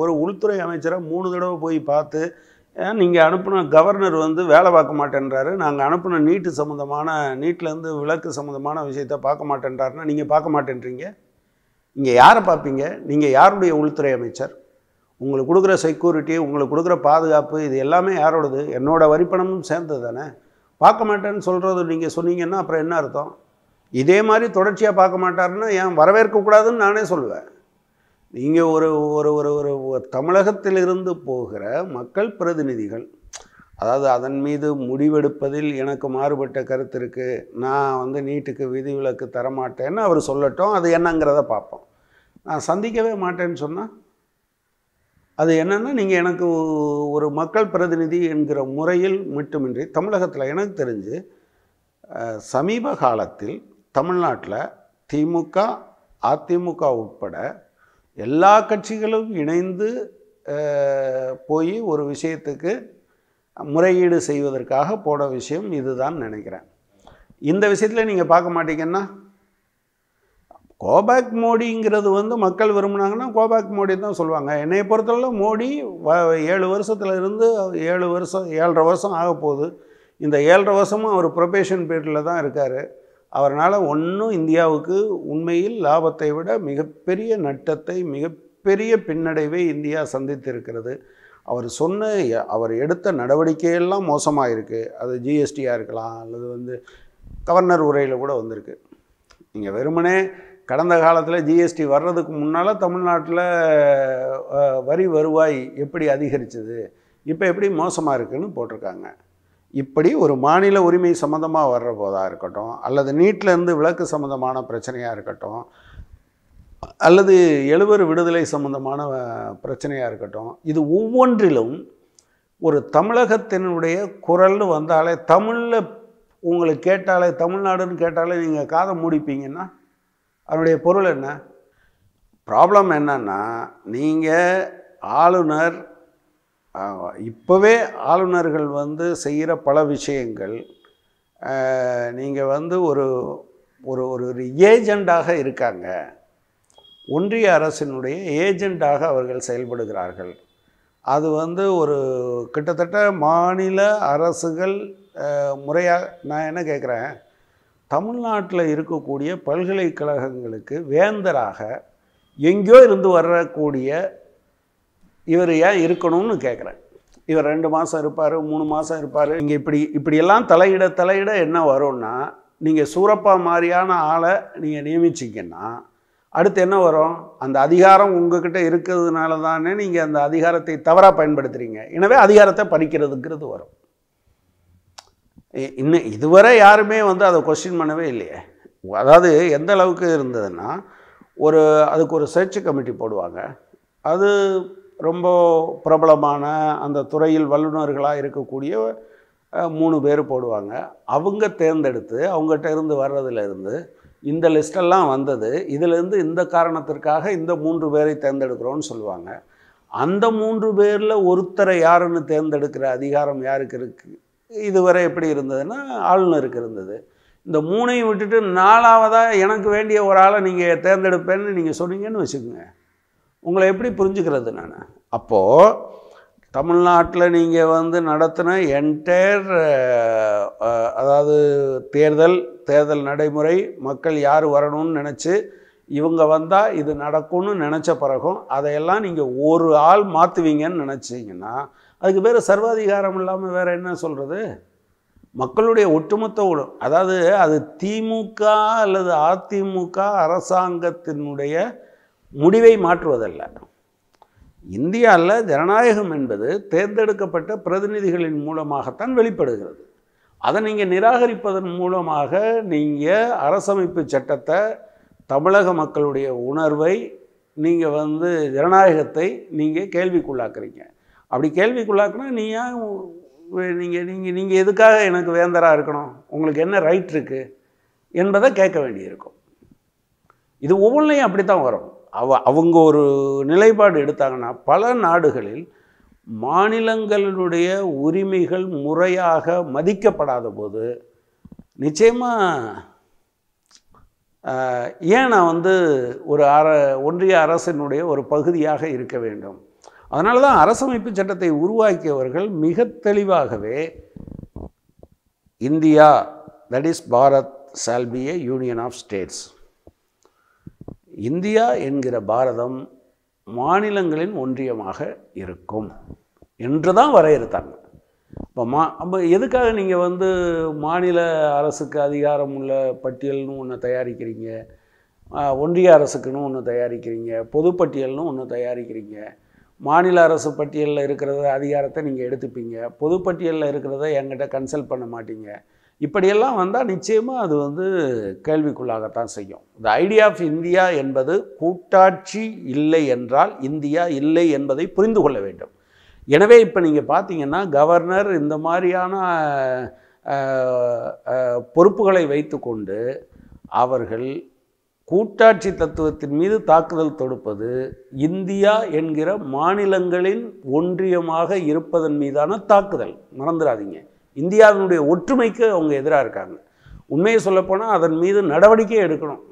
ஒரு உள்துறை அமைச்சரை மூணு தடவை போய் பார்த்து நீங்கள் அனுப்பின கவர்னர் வந்து வேலை பார்க்க மாட்டேன்றாரு நாங்கள் அனுப்பின நீட்டு சம்மந்தமான நீட்டிலேருந்து விளக்கு சம்மந்தமான விஷயத்த பார்க்க மாட்டேன்றாருன்னா நீங்கள் பார்க்க மாட்டேன்றீங்க நீங்கள் யாரை பார்ப்பீங்க நீங்கள் யாருடைய உள்துறை அமைச்சர் உங்களுக்கு கொடுக்குற செக்யூரிட்டி உங்களுக்கு கொடுக்குற பாதுகாப்பு இது எல்லாமே யாரோடது என்னோட வரிப்பணமும் சேர்ந்தது தானே பார்க்க மாட்டேன்னு சொல்கிறது நீங்கள் சொன்னீங்கன்னா அப்புறம் என்ன அர்த்தம் இதே மாதிரி தொடர்ச்சியாக பார்க்க மாட்டாருன்னா ஏன் வரவேற்கக்கூடாதுன்னு நானே சொல்லுவேன் நீங்கள் ஒரு ஒரு ஒரு ஒரு தமிழகத்திலிருந்து போகிற மக்கள் பிரதிநிதிகள் அதாவது அதன் மீது முடிவெடுப்பதில் எனக்கு மாறுபட்ட கருத்து இருக்குது நான் வந்து நீட்டுக்கு விதிவிலக்கு தரமாட்டேன்னு அவர் சொல்லட்டும் அது என்னங்கிறத பார்ப்போம் நான் சந்திக்கவே மாட்டேன்னு சொன்னால் அது என்னென்னா நீங்கள் எனக்கு ஒரு மக்கள் பிரதிநிதி என்கிற முறையில் மட்டுமின்றி தமிழகத்தில் எனக்கு தெரிஞ்சு சமீப காலத்தில் தமிழ்நாட்டில் திமுக அதிமுக உட்பட எல்லா கட்சிகளும் இணைந்து போய் ஒரு விஷயத்துக்கு முறையீடு செய்வதற்காக போட விஷயம் இதுதான் நினைக்கிறேன் இந்த விஷயத்தில் நீங்கள் பார்க்க மாட்டீங்கன்னா கோபேக் மோடிங்கிறது வந்து மக்கள் விரும்புனாங்கன்னா கோபேக் மோடி தான் சொல்லுவாங்க என்னை பொறுத்தளவு மோடி வ ஏழு வருஷத்தில் இருந்து ஏழு வருஷம் ஏழரை வருஷம் ஆக போகுது இந்த ஏழரை வருஷமும் அவர் ப்ரொபேஷன் பீரியடில் தான் இருக்கார் அவரால் ஒன்றும் இந்தியாவுக்கு உண்மையில் லாபத்தை விட மிகப்பெரிய நட்டத்தை மிகப்பெரிய பின்னடைவை இந்தியா சந்தித்திருக்கிறது அவர் சொன்ன அவர் எடுத்த நடவடிக்கையெல்லாம் மோசமாக இருக்குது அது ஜிஎஸ்டியாக இருக்கலாம் அல்லது வந்து கவர்னர் உரையில் கூட வந்திருக்கு நீங்கள் வெறுமனே கடந்த காலத்தில் ஜிஎஸ்டி வர்றதுக்கு முன்னால் தமிழ்நாட்டில் வரி வருவாய் எப்படி அதிகரிச்சது இப்போ எப்படி மோசமாக இருக்குதுன்னு போட்டிருக்காங்க இப்படி ஒரு மாநில உரிமை சம்மந்தமாக வர்ற போதாக இருக்கட்டும் அல்லது நீட்டிலேருந்து விளக்கு சம்மந்தமான பிரச்சனையாக இருக்கட்டும் அல்லது எழுவர் விடுதலை சம்மந்தமான பிரச்சனையாக இருக்கட்டும் இது ஒவ்வொன்றிலும் ஒரு தமிழகத்தினுடைய குரல்னு வந்தாலே தமிழில் உங்களுக்கு கேட்டாலே தமிழ்நாடுன்னு கேட்டாலே நீங்கள் காதை மூடிப்பீங்கன்னா அதனுடைய பொருள் என்ன ப்ராப்ளம் என்னன்னா நீங்கள் ஆளுநர் இப்போவே ஆளுநர்கள் வந்து செய்கிற பல விஷயங்கள் நீங்கள் வந்து ஒரு ஒரு ஒரு ஏஜெண்டாக இருக்காங்க ஒன்றிய அரசினுடைய ஏஜெண்டாக அவர்கள் செயல்படுகிறார்கள் அது வந்து ஒரு கிட்டத்தட்ட மாநில அரசுகள் முறையாக நான் என்ன கேட்குறேன் தமிழ்நாட்டில் இருக்கக்கூடிய பல்கலைக்கழகங்களுக்கு வேந்தராக எங்கேயோ இருந்து வரக்கூடிய இவர் ஏன் இருக்கணும்னு கேட்குறேன் இவர் ரெண்டு மாதம் இருப்பார் மூணு மாதம் இருப்பார் இங்கே இப்படி இப்படியெல்லாம் தலையிட தலையிட என்ன வரும்னா நீங்கள் சூரப்பா மாதிரியான ஆளை நீங்கள் நியமிச்சிங்கன்னா அடுத்து என்ன வரும் அந்த அதிகாரம் உங்ககிட்ட இருக்கிறதுனால தானே நீங்கள் அந்த அதிகாரத்தை தவறாக பயன்படுத்துகிறீங்க எனவே அதிகாரத்தை பறிக்கிறதுங்கிறது வரும் இன்னும் இதுவரை யாருமே வந்து அதை கொஸ்டின் பண்ணவே இல்லையே அதாவது எந்த அளவுக்கு இருந்ததுன்னா ஒரு அதுக்கு ஒரு சர்ச் கமிட்டி போடுவாங்க அது ரொம்ப பிரபலமான அந்த துறையில் வல்லுநர்களாக இருக்கக்கூடிய மூணு பேர் போடுவாங்க அவங்க தேர்ந்தெடுத்து அவங்ககிட்ட இருந்து வர்றதுலேருந்து இந்த லிஸ்டெல்லாம் வந்தது இதிலேருந்து இந்த காரணத்திற்காக இந்த மூன்று பேரை தேர்ந்தெடுக்கிறோன்னு சொல்லுவாங்க அந்த மூன்று பேரில் ஒருத்தரை யாருன்னு தேர்ந்தெடுக்கிற அதிகாரம் யாருக்கு இருக்குது இதுவரை எப்படி இருந்ததுன்னா ஆளுநருக்கு இருந்தது இந்த மூணையும் விட்டுட்டு நாலாவதாக எனக்கு வேண்டிய ஒரு ஆளை நீங்கள் தேர்ந்தெடுப்பேன்னு நீங்கள் சொன்னீங்கன்னு வச்சுக்கோங்க உங்களை எப்படி புரிஞ்சுக்கிறது நான் அப்போது தமிழ்நாட்டில் நீங்கள் வந்து நடத்தின என்டையர் அதாவது தேர்தல் தேர்தல் நடைமுறை மக்கள் யார் வரணும்னு நினச்சி இவங்க வந்தால் இது நடக்கும்னு நினச்ச பிறகும் அதையெல்லாம் நீங்கள் ஒரு ஆள் மாற்றுவீங்கன்னு நினச்சிங்கன்னா அதுக்கு பேர் சர்வாதிகாரம் இல்லாமல் வேறு என்ன சொல்கிறது மக்களுடைய ஒட்டுமொத்த அதாவது அது திமுக அல்லது அதிமுக அரசாங்கத்தினுடைய முடிவை மாற்றுவதல்ல இந்தியாவில் ஜனநாயகம் என்பது தேர்ந்தெடுக்கப்பட்ட பிரதிநிதிகளின் மூலமாகத்தான் வெளிப்படுகிறது அதை நீங்கள் நிராகரிப்பதன் மூலமாக நீங்கள் அரசமைப்பு சட்டத்தை தமிழக மக்களுடைய உணர்வை நீங்கள் வந்து ஜனநாயகத்தை நீங்கள் கேள்விக்குள்ளாக்குறீங்க அப்படி கேள்விக்குள்ளாக்குனா நீங்கள் நீங்கள் நீங்கள் நீங்கள் எதுக்காக எனக்கு வேந்தராக இருக்கணும் உங்களுக்கு என்ன ரைட் இருக்குது என்பதை கேட்க வேண்டியிருக்கும் இது ஒவ்வொன்றையும் அப்படி தான் வரும் அவ அவங்க ஒரு நிலைப்பாடு எடுத்தாங்கன்னா பல நாடுகளில் மாநிலங்களினுடைய உரிமைகள் முறையாக மதிக்கப்படாத போது நிச்சயமாக ஏன் நான் வந்து ஒரு அர ஒன்றிய அரசினுடைய ஒரு பகுதியாக இருக்க வேண்டும் அதனால தான் அரசமைப்பு சட்டத்தை உருவாக்கியவர்கள் மிக தெளிவாகவே India that is Bharat shall be a union of states India என்கிற பாரதம் மாநிலங்களின் ஒன்றியமாக இருக்கும் என்று தான் வரையறுத்தாங்க இப்போ மா அப்போ எதுக்காக நீங்கள் வந்து மாநில அரசுக்கு அதிகாரம் உள்ள பட்டியல்னு ஒன்று தயாரிக்கிறீங்க ஒன்றிய அரசுக்குன்னு ஒன்று தயாரிக்கிறீங்க பொதுப்பட்டியல்னு ஒன்று தயாரிக்கிறீங்க மாநில அரசு பட்டியலில் இருக்கிறத அதிகாரத்தை நீங்கள் எடுத்துப்பீங்க பொதுப்பட்டியலில் இருக்கிறத என்கிட்ட கன்சல்ட் பண்ண மாட்டீங்க இப்படியெல்லாம் வந்தால் நிச்சயமாக அது வந்து கேள்விக்குள்ளாகத்தான் செய்யும் இந்த ஐடியா ஆஃப் இந்தியா என்பது கூட்டாட்சி இல்லை என்றால் இந்தியா இல்லை என்பதை புரிந்து கொள்ள வேண்டும் எனவே இப்போ நீங்கள் பார்த்தீங்கன்னா கவர்னர் இந்த மாதிரியான பொறுப்புகளை வைத்துக்கொண்டு அவர்கள் கூட்டாட்சி தத்துவத்தின் மீது தாக்குதல் தொடுப்பது இந்தியா என்கிற மாநிலங்களின் ஒன்றியமாக இருப்பதன் மீதான தாக்குதல் மறந்துடாதீங்க இந்தியாவினுடைய ஒற்றுமைக்கு அவங்க எதிராக இருக்காங்க உண்மையை சொல்லப்போனால் அதன் மீது நடவடிக்கை எடுக்கணும்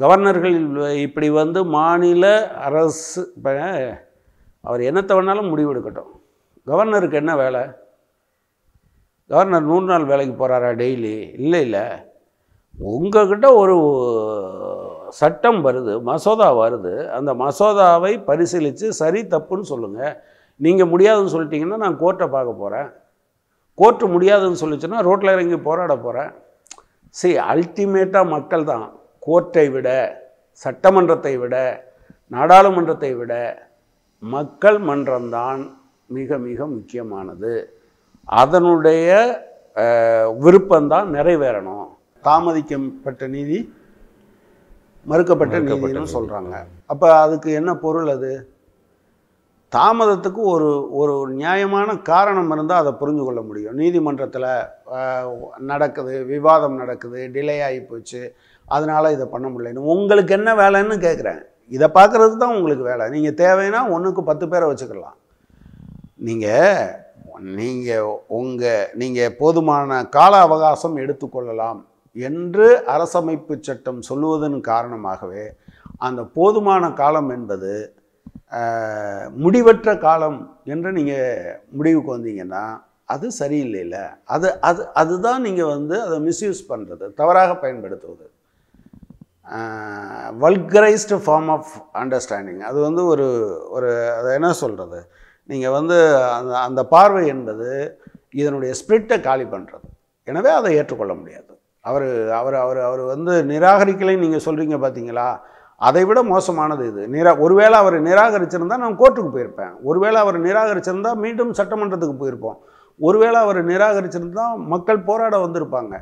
கவர்னர்கள் இப்படி வந்து மாநில அரசு இப்போ அவர் என்னத்தை வேணாலும் முடிவெடுக்கட்டும் கவர்னருக்கு என்ன வேலை கவர்னர் நூறு நாள் வேலைக்கு போகிறாரா டெய்லி இல்லை இல்லை உங்ககிட்ட ஒரு சட்டம் வருது மசோதா வருது அந்த மசோதாவை பரிசீலித்து சரி தப்புன்னு சொல்லுங்கள் நீங்கள் முடியாதுன்னு சொல்லிட்டிங்கன்னா நான் கோர்ட்டை பார்க்க போகிறேன் கோர்ட்டு முடியாதுன்னு சொல்லிச்சுனா ரோட்டில் இறங்கி போராட போகிறேன் சரி அல்டிமேட்டாக மக்கள் தான் கோர்ட்டை விட சட்டமன்றத்தை விட நாடாளுமன்றத்தை விட மக்கள் மன்றம்தான் மிக மிக முக்கியமானது அதனுடைய விருப்பந்தான் நிறைவேறணும் தாமதிக்கப்பட்ட நீதி மறுக்கப்பட்ட நீதினு சொல்கிறாங்க அப்போ அதுக்கு என்ன பொருள் அது தாமதத்துக்கு ஒரு ஒரு நியாயமான காரணம் இருந்தால் அதை புரிஞ்சு கொள்ள முடியும் நீதிமன்றத்தில் நடக்குது விவாதம் நடக்குது டிலே ஆகி போச்சு அதனால் இதை பண்ண முடியலன்னு உங்களுக்கு என்ன வேலைன்னு கேட்குறேன் இதை பார்க்குறது தான் உங்களுக்கு வேலை நீங்கள் தேவைன்னா ஒன்றுக்கு பத்து பேரை வச்சுக்கலாம் நீங்கள் நீங்கள் உங்கள் நீங்கள் போதுமான கால அவகாசம் எடுத்துக்கொள்ளலாம் என்று அரசமைப்பு சட்டம் சொல்லுவதன் காரணமாகவே அந்த போதுமான காலம் என்பது முடிவற்ற காலம் என்று நீங்கள் முடிவுக்கு வந்தீங்கன்னா அது சரியில்லைல்ல அது அது அதுதான் நீங்கள் வந்து அதை மிஸ்யூஸ் பண்ணுறது தவறாக பயன்படுத்துவது வல்கரைஸ்டு ஃபார்ம் ஆஃப் அண்டர்ஸ்டாண்டிங் அது வந்து ஒரு ஒரு அதை என்ன சொல்கிறது நீங்கள் வந்து அந்த அந்த பார்வை என்பது இதனுடைய ஸ்பிரிட்டை காலி பண்ணுறது எனவே அதை ஏற்றுக்கொள்ள முடியாது அவர் அவர் அவர் அவர் வந்து நிராகரிக்கலைன்னு நீங்கள் சொல்கிறீங்க பார்த்தீங்களா அதை விட மோசமானது இது நிரா ஒருவேளை அவர் நிராகரிச்சிருந்தால் நான் கோர்ட்டுக்கு போயிருப்பேன் ஒருவேளை அவர் நிராகரிச்சிருந்தால் மீண்டும் சட்டமன்றத்துக்கு போயிருப்போம் ஒருவேளை அவர் நிராகரிச்சிருந்தால் மக்கள் போராட வந்திருப்பாங்க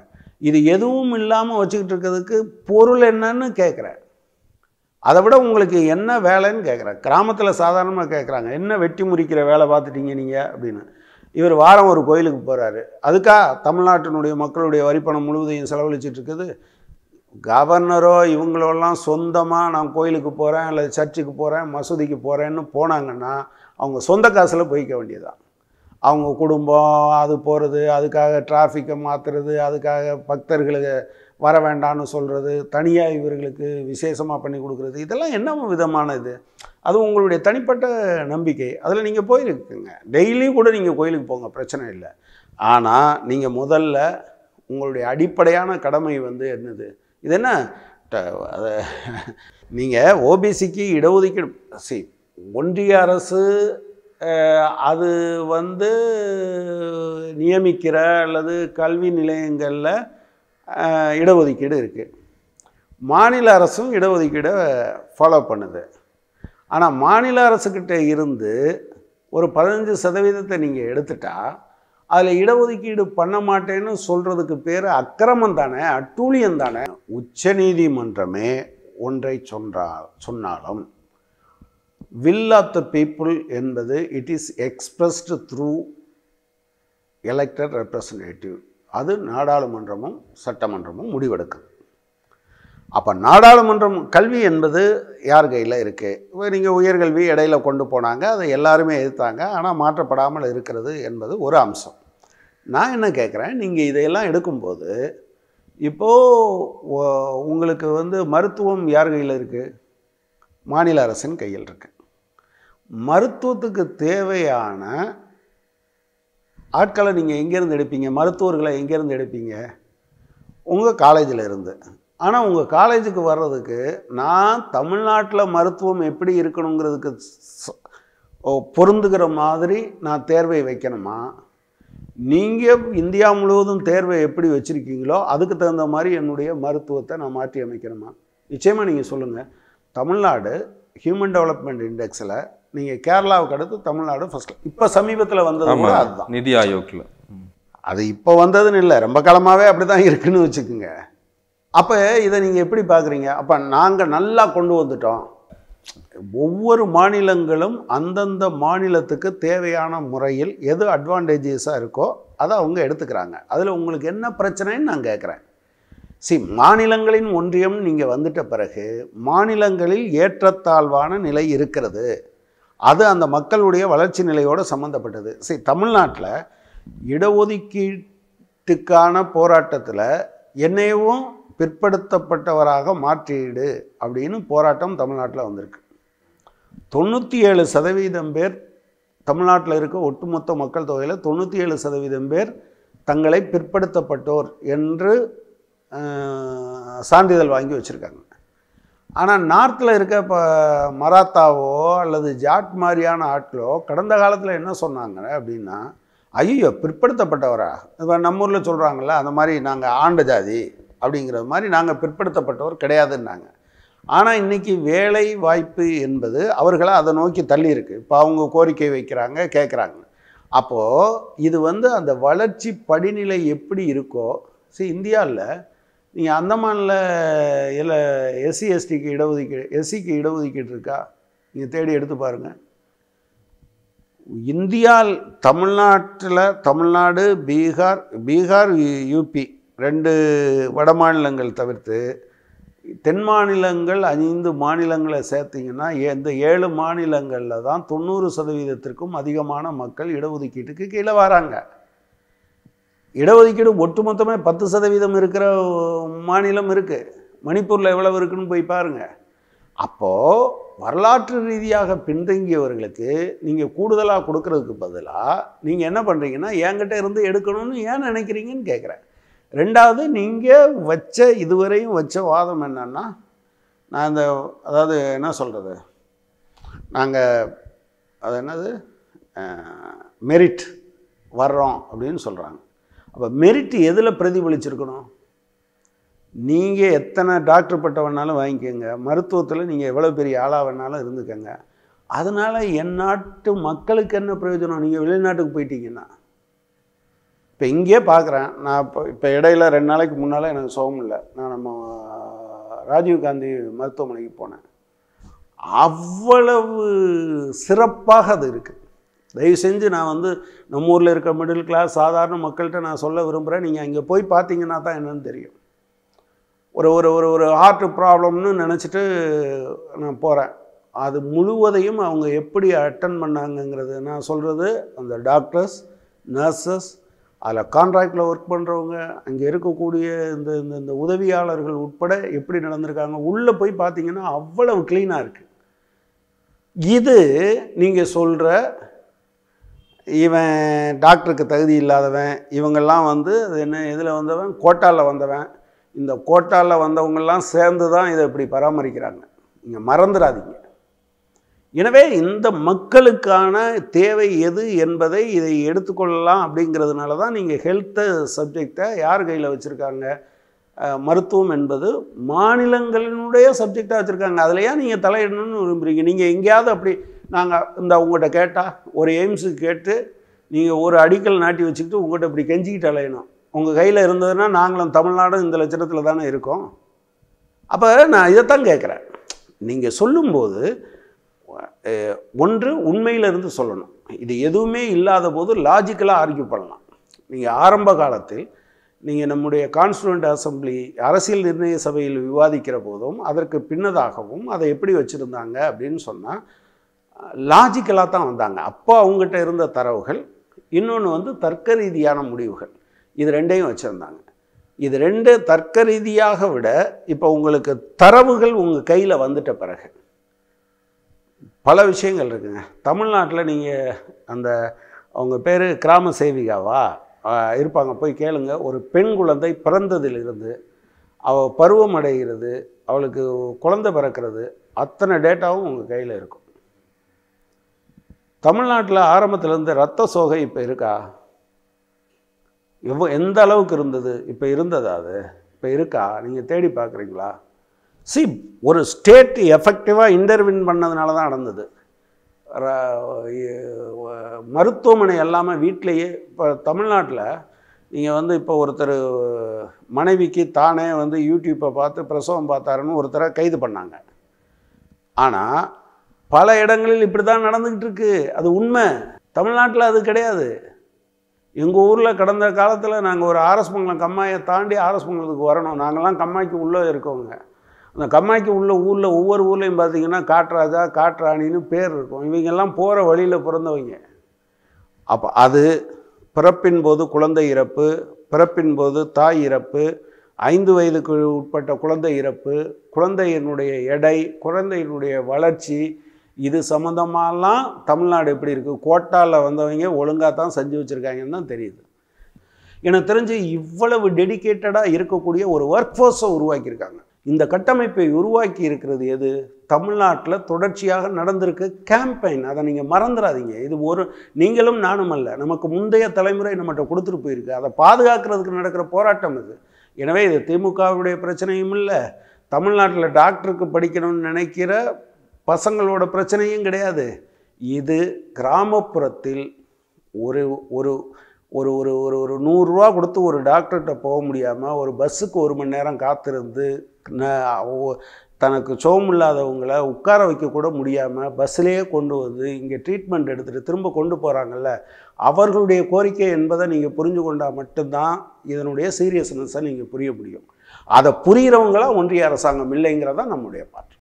இது எதுவும் இல்லாமல் வச்சுக்கிட்டு இருக்கிறதுக்கு பொருள் என்னன்னு கேட்குறேன் அதை விட உங்களுக்கு என்ன வேலைன்னு கேட்குறேன் கிராமத்தில் சாதாரணமாக கேட்குறாங்க என்ன வெட்டி முறிக்கிற வேலை பார்த்துட்டீங்க நீங்கள் அப்படின்னு இவர் வாரம் ஒரு கோயிலுக்கு போகிறாரு அதுக்காக தமிழ்நாட்டினுடைய மக்களுடைய வரிப்பணம் முழுவதையும் செலவழிச்சிட்டு இருக்குது கவர்னரோ இவங்களெல்லாம் சொந்தமாக நான் கோயிலுக்கு போகிறேன் அல்லது சர்ச்சுக்கு போகிறேன் மசூதிக்கு போகிறேன்னு போனாங்கன்னா அவங்க சொந்த காசில் போய்க்க வேண்டியதுதான் அவங்க குடும்பம் அது போகிறது அதுக்காக டிராஃபிக்கை மாற்றுறது அதுக்காக பக்தர்களுக்கு வர வேண்டாம்னு சொல்கிறது தனியாக இவர்களுக்கு விசேஷமாக பண்ணி கொடுக்குறது இதெல்லாம் என்ன விதமான இது அது உங்களுடைய தனிப்பட்ட நம்பிக்கை அதில் நீங்கள் போயிருக்குங்க டெய்லியும் கூட நீங்கள் கோயிலுக்கு போங்க பிரச்சனை இல்லை ஆனால் நீங்கள் முதல்ல உங்களுடைய அடிப்படையான கடமை வந்து என்னது இது என்ன நீங்கள் ஓபிசிக்கு இடஒதுக்கீடு சி ஒன்றிய அரசு அது வந்து நியமிக்கிற அல்லது கல்வி நிலையங்களில் இடஒதுக்கீடு இருக்குது மாநில அரசும் இடஒதுக்கீடை ஃபாலோ பண்ணுது ஆனால் மாநில அரசுக்கிட்ட இருந்து ஒரு பதினஞ்சு சதவீதத்தை நீங்கள் எடுத்துட்டால் அதில் இடஒதுக்கீடு பண்ண மாட்டேன்னு சொல்கிறதுக்கு பேர் அக்கிரமம் தானே அட்டூழியம் தானே உச்ச நீதிமன்றமே ஒன்றை சொன்றா சொன்னாலும் வில் ஆஃப் த பீப்புள் என்பது it is expressed through elected representative அது நாடாளுமன்றமும் சட்டமன்றமும் முடிவெடுக்கும் அப்போ நாடாளுமன்றம் கல்வி என்பது யார் கையில் இருக்குது இப்போ நீங்கள் உயர்கல்வி இடையில கொண்டு போனாங்க அதை எல்லாருமே எதிர்த்தாங்க ஆனால் மாற்றப்படாமல் இருக்கிறது என்பது ஒரு அம்சம் நான் என்ன கேட்குறேன் நீங்கள் இதையெல்லாம் எடுக்கும்போது இப்போது உங்களுக்கு வந்து மருத்துவம் யார் கையில் இருக்குது மாநில அரசின் கையில் இருக்குது மருத்துவத்துக்கு தேவையான ஆட்களை நீங்கள் எங்கேருந்து எடுப்பீங்க மருத்துவர்களை எங்கேருந்து எடுப்பீங்க உங்கள் காலேஜில் இருந்து ஆனால் உங்கள் காலேஜுக்கு வர்றதுக்கு நான் தமிழ்நாட்டில் மருத்துவம் எப்படி இருக்கணுங்கிறதுக்கு பொருந்துகிற மாதிரி நான் தேர்வை வைக்கணுமா நீங்கள் இந்தியா முழுவதும் தேர்வை எப்படி வச்சுருக்கீங்களோ அதுக்கு தகுந்த மாதிரி என்னுடைய மருத்துவத்தை நான் மாற்றி அமைக்கணுமா நிச்சயமாக நீங்கள் சொல்லுங்கள் தமிழ்நாடு ஹியூமன் டெவலப்மெண்ட் இண்டெக்ஸில் நீங்கள் கேரளாவுக்கு அடுத்து தமிழ்நாடு ஃபஸ்ட் இப்போ சமீபத்தில் வந்தது கூட அதுதான் நிதி ஆயோக்கில் அது இப்போ வந்ததுன்னு இல்லை ரொம்ப காலமாகவே அப்படி தான் இருக்குன்னு வச்சுக்கோங்க அப்போ இதை நீங்கள் எப்படி பார்க்குறீங்க அப்போ நாங்கள் நல்லா கொண்டு வந்துட்டோம் ஒவ்வொரு மாநிலங்களும் அந்தந்த மாநிலத்துக்கு தேவையான முறையில் எது அட்வான்டேஜஸாக இருக்கோ அதை அவங்க எடுத்துக்கிறாங்க அதில் உங்களுக்கு என்ன பிரச்சனைன்னு நான் கேட்குறேன் சி மாநிலங்களின் ஒன்றியம் நீங்கள் வந்துட்ட பிறகு மாநிலங்களில் ஏற்றத்தாழ்வான நிலை இருக்கிறது அது அந்த மக்களுடைய வளர்ச்சி நிலையோடு சம்மந்தப்பட்டது சரி தமிழ்நாட்டில் இடஒதுக்கீட்டுக்கான போராட்டத்தில் என்னையவும் பிற்படுத்தப்பட்டவராக மாற்றிடு அப்படின்னு போராட்டம் தமிழ்நாட்டில் வந்திருக்கு தொண்ணூற்றி ஏழு சதவீதம் பேர் தமிழ்நாட்டில் இருக்க ஒட்டுமொத்த மக்கள் தொகையில் தொண்ணூற்றி ஏழு சதவீதம் பேர் தங்களை பிற்படுத்தப்பட்டோர் என்று சான்றிதழ் வாங்கி வச்சுருக்காங்க ஆனால் நார்த்தில் இருக்க இப்போ மராத்தாவோ அல்லது ஜாட் மாதிரியான ஆட்களோ கடந்த காலத்தில் என்ன சொன்னாங்க அப்படின்னா ஐயோ பிற்படுத்தப்பட்டவரா இப்போ நம்ம ஊரில் சொல்கிறாங்களே அந்த மாதிரி நாங்கள் ஆண்ட ஜாதி அப்படிங்கிற மாதிரி நாங்கள் பிற்படுத்தப்பட்டவர் கிடையாதுன்னாங்க ஆனால் இன்றைக்கி வேலை வாய்ப்பு என்பது அவர்களை அதை நோக்கி தள்ளி இப்போ அவங்க கோரிக்கை வைக்கிறாங்க கேட்குறாங்க அப்போது இது வந்து அந்த வளர்ச்சி படிநிலை எப்படி இருக்கோ சரி இந்தியாவில் நீங்கள் அந்தமானில் இல்லை எஸ்சி எஸ்டிக்கு இடஒதுக்கீடு எஸ்சிக்கு இடஒதுக்கீடு இருக்கா நீங்கள் தேடி எடுத்து பாருங்கள் இந்தியா தமிழ்நாட்டில் தமிழ்நாடு பீகார் பீகார் யூபி ரெண்டு வட மாநிலங்கள் தவிர்த்து தென் மாநிலங்கள் ஐந்து மாநிலங்களை சேர்த்திங்கன்னா இந்த ஏழு மாநிலங்களில் தான் தொண்ணூறு சதவீதத்திற்கும் அதிகமான மக்கள் இடஒதுக்கீட்டுக்கு கீழே வராங்க இடஒதுக்கீடு ஒட்டுமொத்தமே பத்து சதவீதம் இருக்கிற மாநிலம் இருக்குது மணிப்பூரில் எவ்வளவு இருக்குன்னு போய் பாருங்கள் அப்போது வரலாற்று ரீதியாக பின்தங்கியவர்களுக்கு நீங்கள் கூடுதலாக கொடுக்கறதுக்கு பதிலாக நீங்கள் என்ன பண்ணுறீங்கன்னா என்கிட்ட இருந்து எடுக்கணும்னு ஏன் நினைக்கிறீங்கன்னு கேட்குறேன் ரெண்டாவது நீங்கள் வச்ச இதுவரையும் வச்ச வாதம் என்னன்னா நான் இந்த அதாவது என்ன சொல்கிறது நாங்கள் அது என்னது மெரிட் வர்றோம் அப்படின்னு சொல்கிறாங்க அப்போ மெரிட் எதில் பிரதிபலிச்சிருக்கணும் நீங்கள் எத்தனை டாக்டர் பட்டவனாலும் வாங்கிக்கோங்க மருத்துவத்தில் நீங்கள் எவ்வளோ பெரிய ஆளாக வேணாலும் இருந்துக்கோங்க அதனால் என் நாட்டு மக்களுக்கு என்ன பிரயோஜனம் நீங்கள் வெளிநாட்டுக்கு போயிட்டீங்கன்னா இப்போ இங்கேயே பார்க்குறேன் நான் இப்போ இப்போ இடையில ரெண்டு நாளைக்கு முன்னால் எனக்கு சோகம் இல்லை நான் நம்ம ராஜீவ்காந்தி மருத்துவமனைக்கு போனேன் அவ்வளவு சிறப்பாக அது இருக்குது தயவு செஞ்சு நான் வந்து நம்ம ஊரில் இருக்க மிடில் கிளாஸ் சாதாரண மக்கள்கிட்ட நான் சொல்ல விரும்புகிறேன் நீங்கள் அங்கே போய் பார்த்தீங்கன்னா தான் என்னென்னு தெரியும் ஒரு ஒரு ஒரு ஒரு ஹார்ட் ப்ராப்ளம்னு நினச்சிட்டு நான் போகிறேன் அது முழுவதையும் அவங்க எப்படி அட்டன் பண்ணாங்கங்கிறது நான் சொல்கிறது அந்த டாக்டர்ஸ் நர்சஸ் அதில் கான்ட்ராக்டில் ஒர்க் பண்ணுறவங்க அங்கே இருக்கக்கூடிய இந்த இந்த இந்த உதவியாளர்கள் உட்பட எப்படி நடந்திருக்காங்க உள்ளே போய் பார்த்தீங்கன்னா அவ்வளவு க்ளீனாக இருக்குது இது நீங்கள் சொல்கிற இவன் டாக்டருக்கு தகுதி இல்லாதவன் இவங்கெல்லாம் வந்து அது என்ன இதில் வந்தவன் கோட்டாவில் வந்தவன் இந்த கோட்டாவில் வந்தவங்கெல்லாம் சேர்ந்து தான் இதை இப்படி பராமரிக்கிறாங்க நீங்கள் மறந்துடாதீங்க எனவே இந்த மக்களுக்கான தேவை எது என்பதை இதை எடுத்துக்கொள்ளலாம் அப்படிங்கிறதுனால தான் நீங்கள் ஹெல்த்து சப்ஜெக்டை யார் கையில் வச்சுருக்காங்க மருத்துவம் என்பது மாநிலங்களினுடைய சப்ஜெக்டாக வச்சுருக்காங்க அதுலையா நீங்கள் தலையிடணும்னு விரும்புகிறீங்க நீங்கள் எங்கேயாவது அப்படி நாங்கள் இந்த உங்கள்கிட்ட கேட்டால் ஒரு எய்ம்ஸுக்கு கேட்டு நீங்கள் ஒரு அடிக்கல் நாட்டி வச்சுக்கிட்டு உங்கள்கிட்ட இப்படி கெஞ்சிக்கிட்டு அலையணும் உங்கள் கையில் இருந்ததுன்னா நாங்களும் தமிழ்நாடும் இந்த லட்சணத்தில் தானே இருக்கோம் அப்போ நான் இதைத்தான் கேட்குறேன் நீங்கள் சொல்லும்போது ஒன்று உண்மையிலிருந்து சொல்லணும் இது எதுவுமே இல்லாத போது லாஜிக்கலாக ஆர்கியூ பண்ணலாம் நீங்கள் ஆரம்ப காலத்தில் நீங்கள் நம்முடைய கான்ஸ்டுவெண்ட் அசம்பிளி அரசியல் நிர்ணய சபையில் விவாதிக்கிற போதும் அதற்கு பின்னதாகவும் அதை எப்படி வச்சுருந்தாங்க அப்படின்னு சொன்னால் லாஜிக்கலாக தான் வந்தாங்க அப்போ அவங்ககிட்ட இருந்த தரவுகள் இன்னொன்று வந்து தர்க்க ரீதியான முடிவுகள் இது ரெண்டையும் வச்சுருந்தாங்க இது ரெண்டு தர்க்க ரீதியாக விட இப்போ உங்களுக்கு தரவுகள் உங்கள் கையில் வந்துட்ட பிறகு பல விஷயங்கள் இருக்குங்க தமிழ்நாட்டில் நீங்கள் அந்த அவங்க பேர் கிராம சேவிகாவா இருப்பாங்க போய் கேளுங்க ஒரு பெண் குழந்தை பிறந்ததிலிருந்து அவள் பருவம் அடைகிறது அவளுக்கு குழந்தை பிறக்கிறது அத்தனை டேட்டாவும் உங்கள் கையில் இருக்கும் தமிழ்நாட்டில் ஆரம்பத்துலேருந்து ரத்த சோகை இப்போ இருக்கா எவ்வளோ எந்த அளவுக்கு இருந்தது இப்போ இருந்ததா அது இப்போ இருக்கா நீங்கள் தேடி பார்க்குறீங்களா சி ஒரு ஸ்டேட் எஃபெக்டிவாக இன்டர்வின் பண்ணதுனால தான் நடந்தது மருத்துவமனை எல்லாமே வீட்லேயே இப்போ தமிழ்நாட்டில் நீங்கள் வந்து இப்போ ஒருத்தர் மனைவிக்கு தானே வந்து யூடியூப்பை பார்த்து பிரசவம் பார்த்தாருன்னு ஒருத்தரை கைது பண்ணாங்க ஆனால் பல இடங்களில் இப்படி தான் நடந்துக்கிட்டு இருக்கு அது உண்மை தமிழ்நாட்டில் அது கிடையாது எங்கள் ஊரில் கடந்த காலத்தில் நாங்கள் ஒரு ஆரஸ் பொங்கலம் கம்மாயை தாண்டி ஆரஸ் மங்கலத்துக்கு வரணும் நாங்கள்லாம் கம்மாய்க்கு உள்ளே இருக்கோங்க இந்த கம்மாய்க்கு உள்ள ஊரில் ஒவ்வொரு ஊர்லேயும் பார்த்திங்கன்னா காட்டுராஜா காட்டுராணின்னு பேர் இருக்கும் இவங்கெல்லாம் போகிற வழியில் பிறந்தவங்க அப்போ அது பிறப்பின் போது குழந்தை இறப்பு பிறப்பின் போது தாய் இறப்பு ஐந்து வயதுக்கு உட்பட்ட குழந்தை இறப்பு குழந்தையினுடைய எடை குழந்தையினுடைய வளர்ச்சி இது சம்மந்தமாலாம் தமிழ்நாடு எப்படி இருக்குது கோட்டாவில் வந்தவங்க ஒழுங்காக தான் செஞ்சு வச்சுருக்காங்கன்னு தான் தெரியுது எனக்கு தெரிஞ்சு இவ்வளவு டெடிக்கேட்டடாக இருக்கக்கூடிய ஒரு ஒர்க் ஃபோர்ஸை உருவாக்கியிருக்காங்க இந்த கட்டமைப்பை உருவாக்கி இருக்கிறது எது தமிழ்நாட்டில் தொடர்ச்சியாக நடந்திருக்கு கேம்பெயின் அதை நீங்கள் மறந்துடாதீங்க இது ஒரு நீங்களும் நானும் அல்ல நமக்கு முந்தைய தலைமுறை நம்மகிட்ட கொடுத்துட்டு போயிருக்கு அதை பாதுகாக்கிறதுக்கு நடக்கிற போராட்டம் இது எனவே இது திமுகவுடைய பிரச்சனையும் இல்லை தமிழ்நாட்டில் டாக்டருக்கு படிக்கணும்னு நினைக்கிற பசங்களோட பிரச்சனையும் கிடையாது இது கிராமப்புறத்தில் ஒரு ஒரு ஒரு ஒரு ஒரு ஒரு நூறுரூவா கொடுத்து ஒரு டாக்டர்கிட்ட போக முடியாமல் ஒரு பஸ்ஸுக்கு ஒரு மணி நேரம் காத்திருந்து தனக்கு சோகம் இல்லாதவங்கள உட்கார வைக்கக்கூட முடியாமல் பஸ்லேயே கொண்டு வந்து இங்கே ட்ரீட்மெண்ட் எடுத்துகிட்டு திரும்ப கொண்டு போகிறாங்கல்ல அவர்களுடைய கோரிக்கை என்பதை நீங்கள் புரிஞ்சு கொண்டால் மட்டும்தான் இதனுடைய சீரியஸ்னஸை நீங்கள் புரிய முடியும் அதை புரிகிறவங்களாம் ஒன்றிய அரசாங்கம் இல்லைங்கிறதான் நம்முடைய பாட்டு